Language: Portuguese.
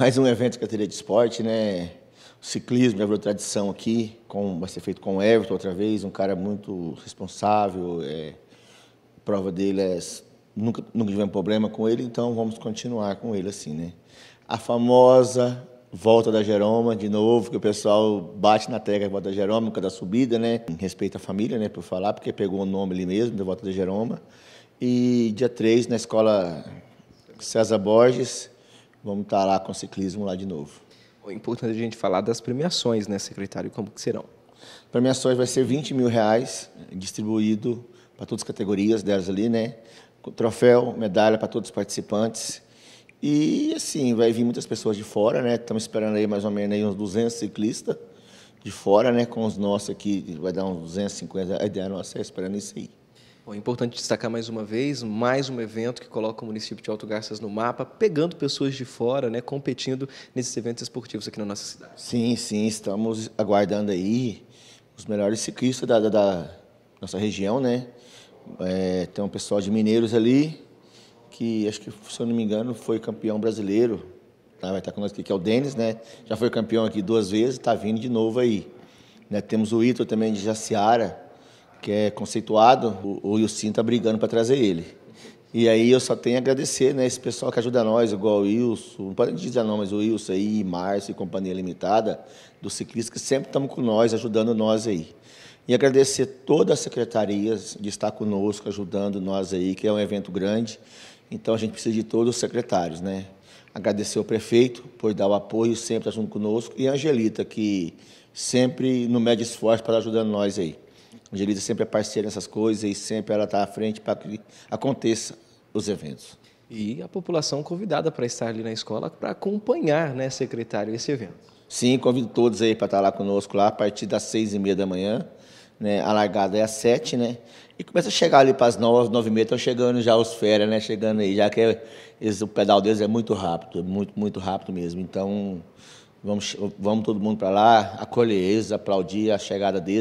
Mais um evento de categoria de esporte, né? O ciclismo já virou tradição aqui, com, vai ser feito com o Everton outra vez, um cara muito responsável. É, a prova dele é. Nunca, nunca tivemos problema com ele, então vamos continuar com ele assim, né? A famosa volta da Jeroma, de novo, que o pessoal bate na tecla da volta da Jeroma, por da subida, né? Em respeito à família, né? Por falar, porque pegou o nome ali mesmo, da volta da Jeroma. E dia 3, na escola César Borges vamos estar lá com o ciclismo lá de novo. É importante a gente falar das premiações, né, secretário? Como que serão? Premiações vai ser 20 mil reais distribuído para todas as categorias delas ali, né? Troféu, medalha para todos os participantes. E, assim, vai vir muitas pessoas de fora, né? Estamos esperando aí mais ou menos aí uns 200 ciclistas de fora, né? Com os nossos aqui, vai dar uns 250, é, a ideia nossa é esperando isso aí. Bom, é importante destacar mais uma vez, mais um evento que coloca o município de Alto Garças no mapa, pegando pessoas de fora, né, competindo nesses eventos esportivos aqui na nossa cidade. Sim, sim, estamos aguardando aí os melhores ciclistas da, da, da nossa região, né? É, tem um pessoal de Mineiros ali, que acho que, se eu não me engano, foi campeão brasileiro. Tá? Vai estar conosco aqui, que é o Denis, né? Já foi campeão aqui duas vezes, está vindo de novo aí. Né? Temos o Ito também de Jaciara, que é conceituado, o, o Wilson está brigando para trazer ele. E aí eu só tenho a agradecer, né, esse pessoal que ajuda nós, igual o Wilson, não pode dizer não, mas o Wilson aí, Márcio e Companhia Limitada, do ciclista, que sempre estamos com nós, ajudando nós aí. E agradecer todas as secretarias de estar conosco, ajudando nós aí, que é um evento grande, então a gente precisa de todos os secretários, né? Agradecer ao prefeito por dar o apoio, sempre estar tá junto conosco, e a Angelita, que sempre no mede esforço para ajudar nós aí. A Angelisa sempre é parceira nessas coisas e sempre ela está à frente para que aconteça os eventos. E a população convidada para estar ali na escola para acompanhar, né, secretário, esse evento. Sim, convido todos aí para estar tá lá conosco lá a partir das seis e meia da manhã. Né? A largada é às sete, né? E começa a chegar ali para as nove, nove e meia, estão chegando já os férias, né? Chegando aí, já que é, o pedal deles é muito rápido, é muito, muito rápido mesmo. Então, vamos, vamos todo mundo para lá, acolher eles, aplaudir a chegada deles.